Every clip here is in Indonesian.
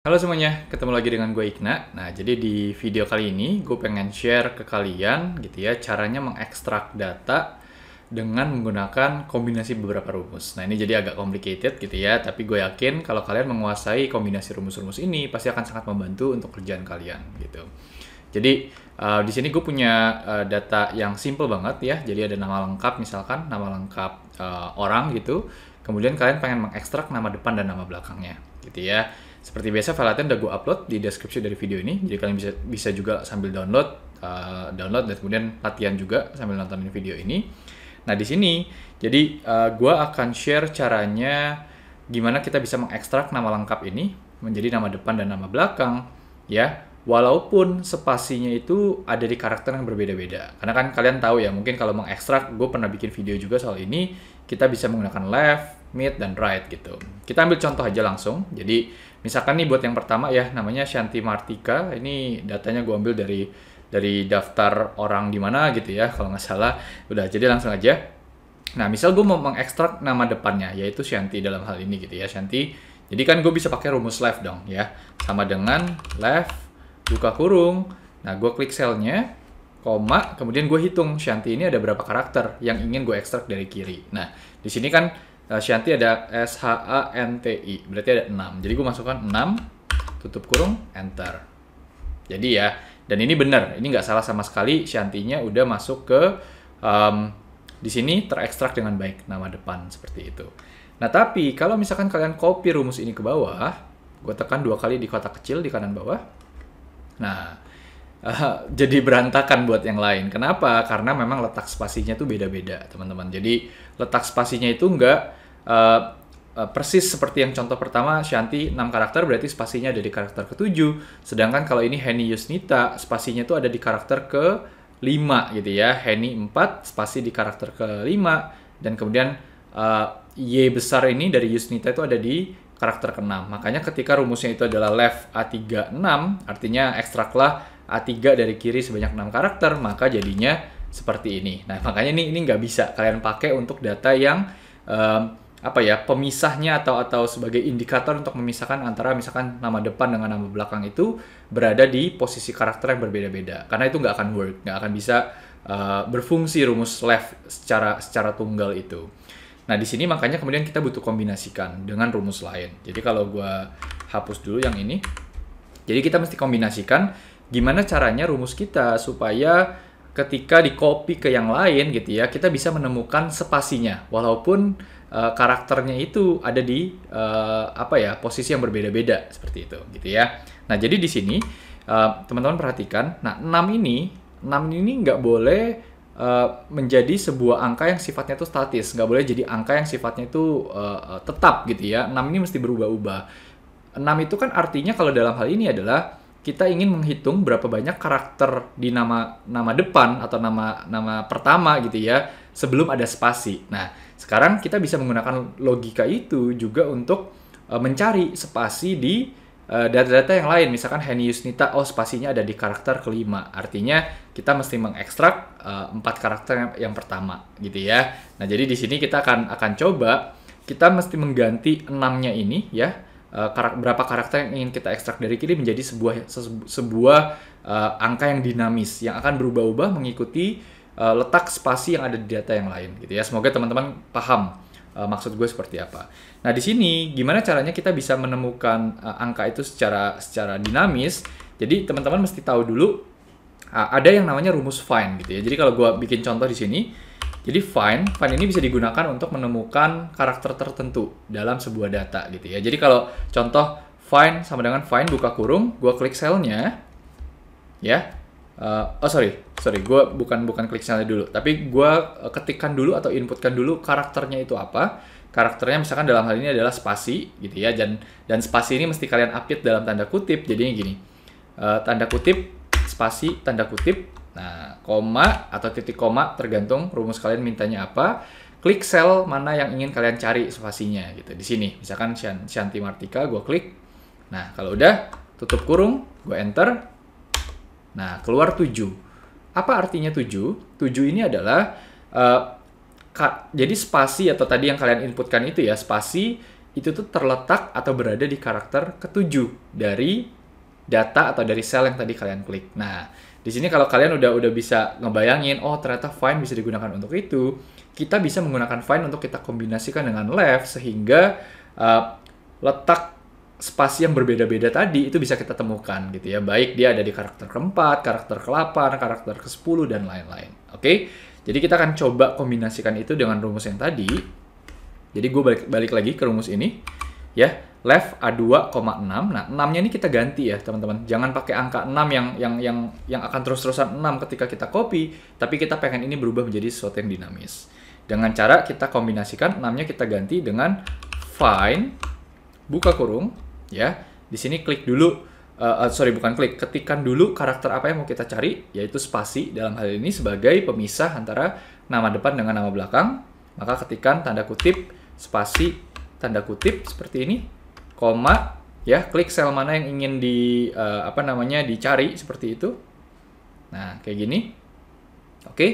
Halo semuanya, ketemu lagi dengan gue Ikna. Nah, jadi di video kali ini gue pengen share ke kalian gitu ya caranya mengekstrak data dengan menggunakan kombinasi beberapa rumus. Nah, ini jadi agak complicated gitu ya, tapi gue yakin kalau kalian menguasai kombinasi rumus-rumus ini pasti akan sangat membantu untuk kerjaan kalian gitu. Jadi uh, di sini gue punya uh, data yang simple banget ya. Jadi ada nama lengkap misalkan nama lengkap uh, orang gitu. Kemudian kalian pengen mengekstrak nama depan dan nama belakangnya gitu ya. Seperti biasa file udah gue upload di deskripsi dari video ini, jadi kalian bisa bisa juga sambil download, uh, download dan kemudian latihan juga sambil nontonin video ini. Nah di sini, jadi uh, eh, gue akan share caranya gimana kita bisa mengekstrak nama lengkap ini menjadi nama depan dan nama belakang, ya walaupun spasinya itu ada di karakter yang berbeda-beda. Karena kan kalian tahu ya, mungkin kalau mengekstrak, gue pernah bikin video juga soal ini, kita bisa menggunakan left, mid, dan right gitu. Kita ambil contoh aja langsung. Jadi, misalkan nih buat yang pertama ya, namanya Shanti Martika. Ini datanya gue ambil dari dari daftar orang di mana gitu ya, kalau nggak salah. Udah, jadi langsung aja. Nah, misal gue mau mengekstrak nama depannya, yaitu Shanti dalam hal ini gitu ya, Shanti. Jadi kan gue bisa pakai rumus left dong ya, sama dengan left buka kurung. Nah, gue klik selnya, koma, kemudian gue hitung Shanti ini ada berapa karakter yang ingin gue ekstrak dari kiri. Nah, di sini kan eh, Shanti ada S H A N T I, berarti ada 6. Jadi gue masukkan 6, tutup kurung, enter. Jadi ya, dan ini benar, ini nggak salah sama sekali. Shantinya udah masuk ke um, di sini terekstrak dengan baik nama depan seperti itu. Nah, tapi kalau misalkan kalian copy rumus ini ke bawah, gue tekan dua kali di kotak kecil di kanan bawah, Nah, uh, jadi berantakan buat yang lain. Kenapa? Karena memang letak spasinya itu beda-beda, teman-teman. Jadi letak spasinya itu nggak uh, persis seperti yang contoh pertama Shanti 6 karakter berarti spasinya ada di karakter ke-7. Sedangkan kalau ini Henny Yusnita, spasinya itu ada di karakter ke 5 gitu ya. Henny 4, spasi di karakter ke-5 dan kemudian uh, Y besar ini dari Yusnita itu ada di karakter ke-6. Makanya ketika rumusnya itu adalah left A36, artinya ekstraklah A3 dari kiri sebanyak 6 karakter, maka jadinya seperti ini. Nah, makanya ini ini nggak bisa kalian pakai untuk data yang um, apa ya pemisahnya atau atau sebagai indikator untuk memisahkan antara misalkan nama depan dengan nama belakang itu berada di posisi karakter yang berbeda-beda karena itu nggak akan work nggak akan bisa uh, berfungsi rumus left secara secara tunggal itu Nah, di sini makanya kemudian kita butuh kombinasikan dengan rumus lain. Jadi kalau gue hapus dulu yang ini, jadi kita mesti kombinasikan gimana caranya rumus kita supaya ketika di copy ke yang lain gitu ya, kita bisa menemukan spasinya. Walaupun uh, karakternya itu ada di uh, apa ya posisi yang berbeda-beda seperti itu gitu ya. Nah, jadi di sini eh, teman-teman uh, perhatikan, nah 6 ini 6 ini nggak boleh Eh, menjadi sebuah angka yang sifatnya itu statis nggak boleh jadi angka yang sifatnya itu uh, eh, eh, tetap gitu ya 6 ini mesti berubah-ubah 6 itu kan artinya kalau dalam hal ini adalah kita ingin menghitung berapa banyak karakter di nama nama depan atau nama nama pertama gitu ya sebelum ada spasi. Nah, sekarang kita bisa menggunakan logika itu juga untuk uh, mencari spasi di Eh, data-data yang lain misalkan Henny Yusnita oh spasinya ada di karakter kelima artinya kita mesti mengekstrak eh, empat karakter yang, yang pertama gitu ya nah jadi di sini kita akan akan coba kita mesti mengganti enamnya ini ya uh, karak berapa karakter yang ingin kita ekstrak dari kiri menjadi sebuah sebuah uh, angka yang dinamis yang akan berubah-ubah mengikuti uh, letak spasi yang ada di data yang lain gitu ya semoga teman-teman paham uh, maksud gue seperti apa. Nah di sini gimana caranya kita bisa menemukan uh, angka itu secara secara dinamis. Jadi teman-teman mesti tahu dulu uh, ada yang namanya rumus find gitu ya. Jadi kalau gue bikin contoh di sini, jadi find find ini bisa digunakan untuk menemukan karakter tertentu dalam sebuah data gitu ya. Jadi kalau contoh find sama dengan find buka kurung, gue klik selnya, ya. Uh, oh sorry, sorry gue bukan bukan klik channel dulu tapi gue eh, ketikkan dulu atau inputkan dulu karakternya itu apa karakternya misalkan dalam hal ini adalah spasi gitu ya dan dan spasi ini mesti kalian update dalam tanda kutip jadinya gini uh, tanda kutip spasi tanda kutip nah koma atau titik koma tergantung rumus kalian mintanya apa klik sel mana yang ingin kalian cari spasinya gitu di sini misalkan Shanti Martika gue klik nah kalau udah tutup kurung gue enter nah keluar tujuh. Apa artinya 7? 7 ini adalah uh, jadi spasi atau tadi yang kalian inputkan itu ya, spasi itu tuh terletak atau berada di karakter ketujuh dari data atau dari sel yang tadi kalian klik. Nah, di sini kalau kalian udah udah bisa ngebayangin, oh ternyata find bisa digunakan untuk itu, kita bisa menggunakan find untuk kita kombinasikan dengan left sehingga uh, letak spasi yang berbeda-beda tadi itu bisa kita temukan gitu ya. Baik dia ada di karakter keempat, karakter ke-8, karakter ke-10 dan lain-lain. Oke. Jadi kita akan coba kombinasikan itu dengan rumus yang tadi. Jadi gue balik, balik lagi ke rumus ini ya. Left A2,6. Nah, 6-nya ini kita ganti ya, teman-teman. Jangan pakai angka 6 yang yang yang yang akan terus-terusan 6 ketika kita copy, tapi kita pengen ini berubah menjadi sesuatu yang dinamis. Dengan cara kita kombinasikan 6-nya kita ganti dengan find buka kurung ya di sini klik dulu uh, sorry bukan klik, ketikan dulu karakter apa yang mau kita cari, yaitu spasi dalam hal ini sebagai pemisah antara nama depan dengan nama belakang. Maka ketikan tanda kutip spasi tanda kutip seperti ini, koma ya, klik sel mana yang ingin di uh, apa namanya dicari seperti itu. Nah, kayak gini. Oke.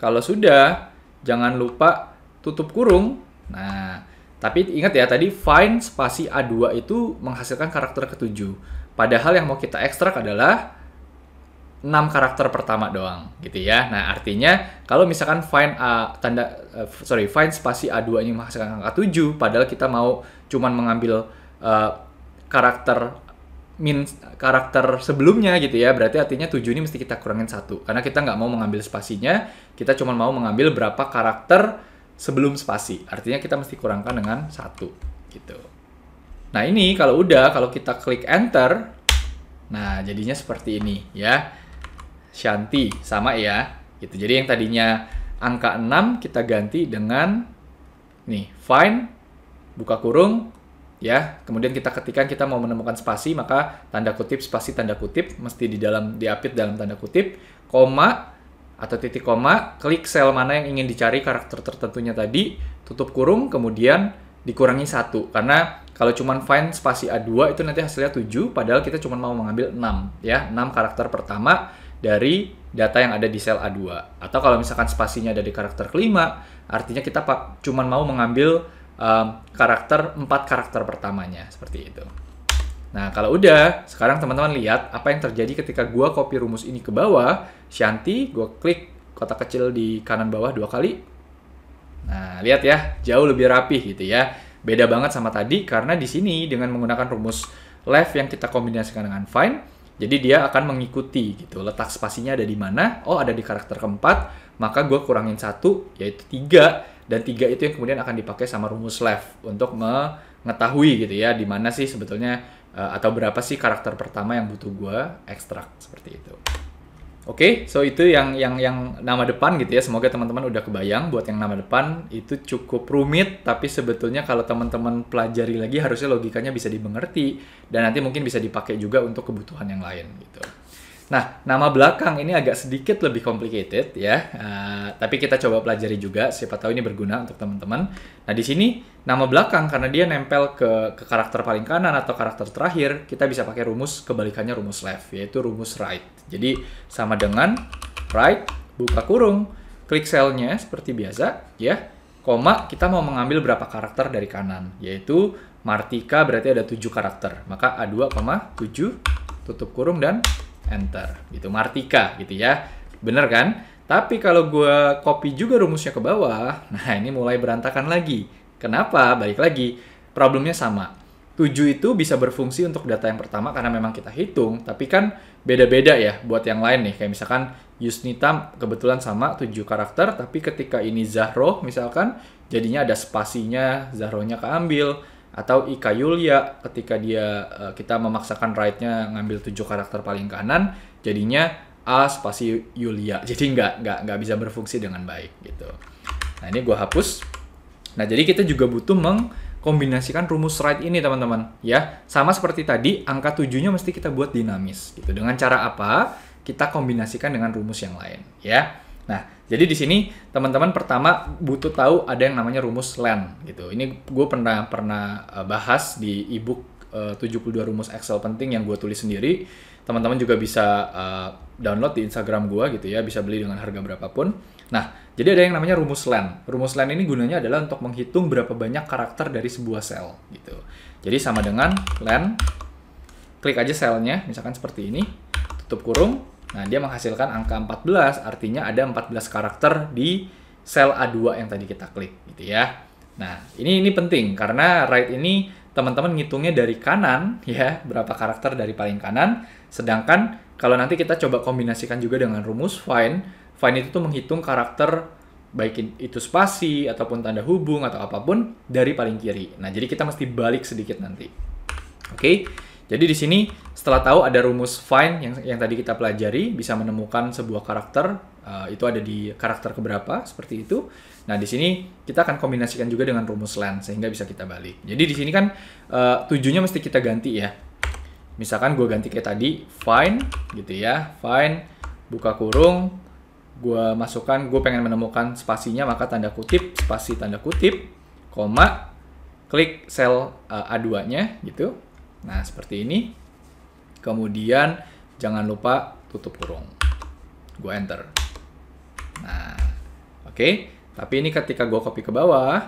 Kalau sudah, jangan lupa tutup kurung. Nah, tapi ingat ya tadi find spasi A2 itu menghasilkan karakter ketujuh. Padahal yang mau kita ekstrak adalah 6 karakter pertama doang gitu ya. Nah, artinya kalau misalkan find A tanda uh, sorry, find spasi A2 ini menghasilkan angka 7 padahal kita mau cuman mengambil uh, karakter min karakter sebelumnya gitu ya berarti artinya 7 ini mesti kita kurangin satu karena kita nggak mau mengambil spasinya kita cuma mau mengambil berapa karakter sebelum spasi. Artinya kita mesti kurangkan dengan satu gitu. Nah ini kalau udah kalau kita klik enter, nah jadinya seperti ini ya. Shanti sama ya gitu. Jadi yang tadinya angka 6 kita ganti dengan nih find buka kurung ya kemudian kita ketikkan kita mau menemukan spasi maka tanda kutip spasi tanda kutip mesti di dalam diapit dalam tanda kutip koma atau titik koma, klik sel mana yang ingin dicari karakter tertentunya tadi, tutup kurung, kemudian dikurangi satu karena kalau cuma find spasi A2 itu nanti hasilnya 7 padahal kita cuma mau mengambil 6 ya 6 karakter pertama dari data yang ada di sel A2 atau kalau misalkan spasinya ada di karakter kelima artinya kita cuma mau mengambil um, karakter 4 karakter pertamanya seperti itu Nah, kalau udah, sekarang teman-teman lihat apa yang terjadi ketika gua copy rumus ini ke bawah, Shanti, gua klik kotak kecil di kanan bawah dua kali. Nah, lihat ya, jauh lebih rapi gitu ya. Beda banget sama tadi karena di sini dengan menggunakan rumus left yang kita kombinasikan dengan find, jadi dia akan mengikuti gitu. Letak spasinya ada di mana? Oh, ada di karakter keempat, maka gua kurangin satu yaitu tiga dan tiga itu yang kemudian akan dipakai sama rumus left untuk mengetahui gitu ya di mana sih sebetulnya uh, atau berapa sih karakter pertama yang butuh gue ekstrak seperti itu. Oke, okay, so itu yang yang yang nama depan gitu ya. Semoga teman-teman udah kebayang buat yang nama depan itu cukup rumit, tapi sebetulnya kalau teman-teman pelajari lagi harusnya logikanya bisa dimengerti dan nanti mungkin bisa dipakai juga untuk kebutuhan yang lain gitu. Nah, nama belakang ini agak sedikit lebih complicated ya, uh, tapi kita coba pelajari juga, siapa tahu ini berguna untuk teman-teman. Nah, di sini nama belakang karena dia nempel ke, ke karakter paling kanan atau karakter terakhir, kita bisa pakai rumus kebalikannya rumus left, yaitu rumus right. Jadi, sama dengan right, buka kurung, klik selnya seperti biasa, ya, koma, kita mau mengambil berapa karakter dari kanan, yaitu Martika berarti ada 7 karakter, maka A2, 7, tutup kurung, dan enter gitu Martika gitu ya bener kan tapi kalau gue copy juga rumusnya ke bawah nah ini mulai berantakan lagi kenapa balik lagi problemnya sama 7 itu bisa berfungsi untuk data yang pertama karena memang kita hitung, tapi kan beda-beda ya buat yang lain nih. Kayak misalkan Yusnita kebetulan sama 7 karakter, tapi ketika ini Zahro misalkan jadinya ada spasinya, Zahronya keambil atau Ika Yulia ketika dia eh, kita memaksakan rightnya ngambil tujuh karakter paling kanan jadinya A spasi Yulia jadi nggak nggak nggak bisa berfungsi dengan baik gitu nah ini gue hapus nah jadi kita juga butuh mengkombinasikan rumus right ini teman-teman ya sama seperti tadi angka tujuhnya mesti kita buat dinamis gitu dengan cara apa kita kombinasikan dengan rumus yang lain ya Nah, jadi di sini teman-teman pertama butuh tahu ada yang namanya rumus LAN gitu. Ini gue pernah pernah eh, bahas di ebook eh, uh, 72 rumus Excel penting yang gue tulis sendiri. Teman-teman juga bisa uh, download di Instagram gue gitu ya, bisa beli dengan harga berapapun. Nah, jadi ada yang namanya rumus LAN. Rumus LAN ini gunanya adalah untuk menghitung berapa banyak karakter dari sebuah sel gitu. Jadi sama dengan LAN, klik aja selnya, misalkan seperti ini, tutup kurung, Nah, dia menghasilkan angka 14, artinya ada 14 karakter di sel A2 yang tadi kita klik gitu ya. Nah, ini ini penting karena right ini teman-teman ngitungnya dari kanan ya, berapa karakter dari paling kanan. Sedangkan kalau nanti kita coba kombinasikan juga dengan rumus find, find itu tuh menghitung karakter baik itu spasi ataupun tanda hubung atau apapun dari paling kiri. Nah, jadi kita mesti balik sedikit nanti. Oke. Okay? Jadi di sini setelah tahu ada rumus find yang yang tadi kita pelajari bisa menemukan sebuah karakter uh, itu ada di karakter keberapa seperti itu. Nah di sini kita akan kombinasikan juga dengan rumus land sehingga bisa kita balik. Jadi di sini kan uh, tujuhnya mesti kita ganti ya. Misalkan gue ganti kayak tadi find gitu ya find buka kurung gue masukkan gue pengen menemukan spasinya maka tanda kutip spasi tanda kutip koma klik sel uh, eh, A2 nya gitu Nah, seperti ini. Kemudian jangan lupa tutup kurung. Gue enter. Nah, oke. Okay. Tapi ini ketika gue copy ke bawah,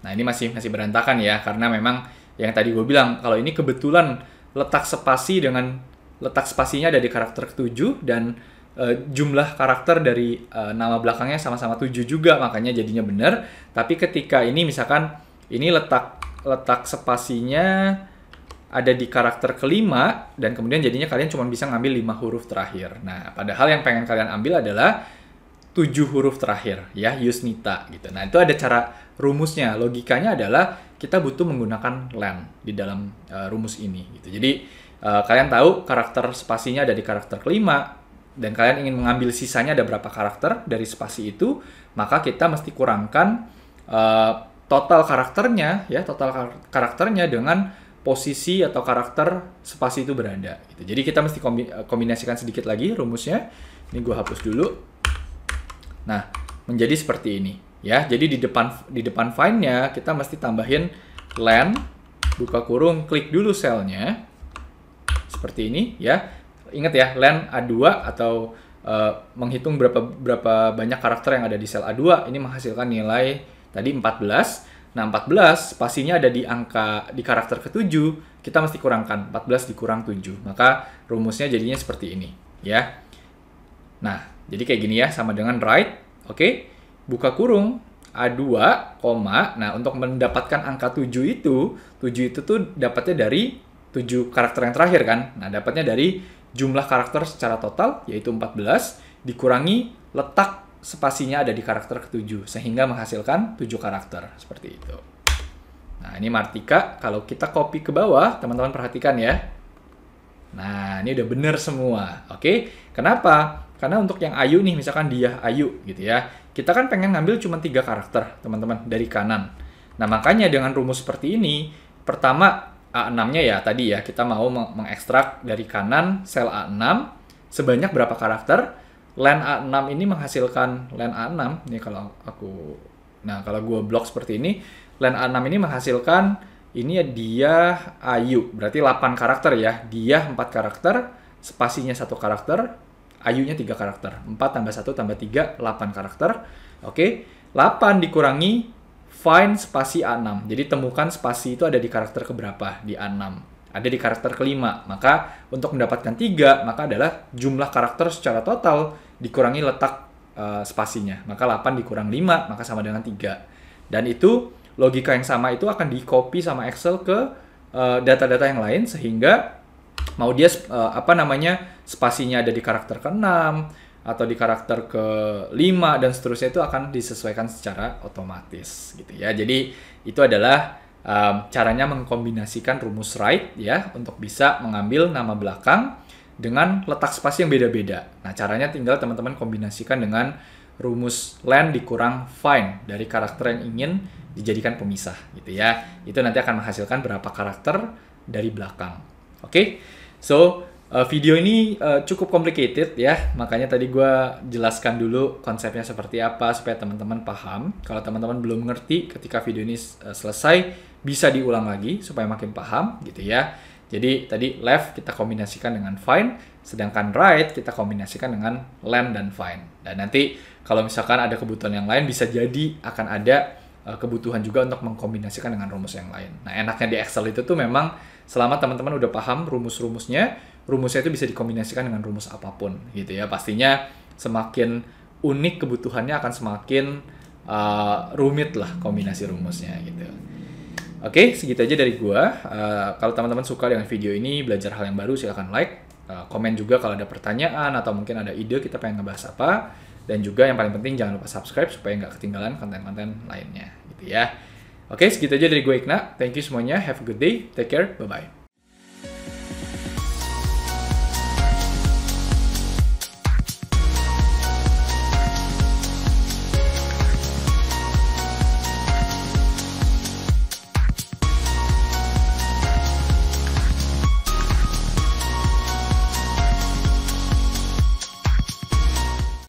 nah ini masih masih berantakan ya, karena memang yang tadi gue bilang, kalau ini kebetulan letak spasi dengan letak spasinya ada di karakter ketujuh dan e, jumlah karakter dari e, nama belakangnya sama-sama 7 juga makanya jadinya benar tapi ketika ini misalkan ini letak letak spasinya ada di karakter kelima dan kemudian jadinya kalian cuma bisa ngambil lima huruf terakhir. Nah, padahal yang pengen kalian ambil adalah tujuh huruf terakhir ya Yusnita gitu. Nah, itu ada cara rumusnya. Logikanya adalah kita butuh menggunakan len di dalam uh, rumus ini gitu. Jadi uh, kalian tahu karakter spasinya ada di karakter kelima dan kalian ingin mengambil sisanya ada berapa karakter dari spasi itu, maka kita mesti kurangkan uh, total karakternya ya, total kar karakternya dengan posisi atau karakter spasi itu berada. Gitu. Jadi kita mesti eh, kombinasikan sedikit lagi rumusnya. Ini gue hapus dulu. Nah, menjadi seperti ini ya. Jadi di depan di depan find-nya kita mesti tambahin len buka kurung klik dulu selnya seperti ini ya. Ingat ya, len A2 atau uh, menghitung berapa berapa banyak karakter yang ada di sel A2 ini menghasilkan nilai tadi 14 Nah, 14 pastinya ada di angka di karakter ketujuh kita mesti kurangkan 14 dikurang 7. Maka rumusnya jadinya seperti ini, ya. Nah, jadi kayak gini ya sama dengan right, oke? Okay? Buka kurung A2, koma. Nah, untuk mendapatkan angka 7 itu, 7 itu tuh dapatnya dari 7 karakter yang terakhir kan. Nah, dapatnya dari jumlah karakter secara total yaitu 14 dikurangi letak spasinya ada di karakter ketujuh sehingga menghasilkan tujuh karakter seperti itu. Nah, ini Martika. Kalau kita copy ke bawah, teman-teman perhatikan ya. Nah, ini udah bener semua. Oke, kenapa? Karena untuk yang Ayu nih, misalkan dia Ayu gitu ya. Kita kan pengen ngambil cuma tiga karakter, teman-teman, dari kanan. Nah, makanya dengan rumus seperti ini, pertama A6-nya ya tadi ya, kita mau mengekstrak dari kanan sel A6 sebanyak berapa karakter, len A6 ini menghasilkan len A6 nih kalau aku nah kalau gua blok seperti ini len A6 ini menghasilkan ini ya dia ayu berarti 8 karakter ya dia 4 karakter spasinya satu karakter ayunya tiga karakter 4 tambah satu tambah tiga 8 karakter oke 8 dikurangi find spasi A6 jadi temukan spasi itu ada di karakter keberapa di A6 ada di karakter kelima. Maka untuk mendapatkan tiga, maka adalah jumlah karakter secara total dikurangi letak uh, spasinya. Maka 8 dikurang 5, maka sama dengan tiga Dan itu logika yang sama itu akan di-copy sama Excel ke eh, data-data uh, yang lain sehingga mau dia uh, apa namanya spasinya ada di karakter ke-6 atau di karakter ke-5 dan seterusnya itu akan disesuaikan secara otomatis gitu ya. Jadi itu adalah um, caranya mengkombinasikan rumus right ya untuk bisa mengambil nama belakang dengan letak spasi yang beda-beda. Nah, caranya tinggal teman-teman kombinasikan dengan rumus len dikurang find dari karakter yang ingin dijadikan pemisah gitu ya. Itu nanti akan menghasilkan berapa karakter dari belakang. Oke. Okay? So, eh, video ini eh, cukup complicated ya, makanya tadi gue jelaskan dulu konsepnya seperti apa supaya teman-teman paham. Kalau teman-teman belum ngerti ketika video ini eh, selesai, bisa diulang lagi supaya makin paham gitu ya. Jadi tadi left kita kombinasikan dengan find, sedangkan right kita kombinasikan dengan land dan find. Dan nanti kalau misalkan ada kebutuhan yang lain bisa jadi akan ada eh, kebutuhan juga untuk mengkombinasikan dengan rumus yang lain. Nah enaknya di Excel itu tuh memang selama teman-teman udah paham rumus-rumusnya, rumusnya itu bisa dikombinasikan dengan rumus apapun gitu ya. Pastinya semakin unik kebutuhannya akan semakin uh, rumit lah kombinasi rumusnya gitu. Oke, okay, segitu aja dari gua. Uh, kalau teman-teman suka dengan video ini, belajar hal yang baru silahkan like, uh, komen juga kalau ada pertanyaan atau mungkin ada ide kita pengen ngebahas apa. Dan juga yang paling penting jangan lupa subscribe supaya nggak ketinggalan konten-konten lainnya, gitu ya. Oke, okay, segitu aja dari gue Ikna. Thank you semuanya. Have a good day. Take care. Bye-bye.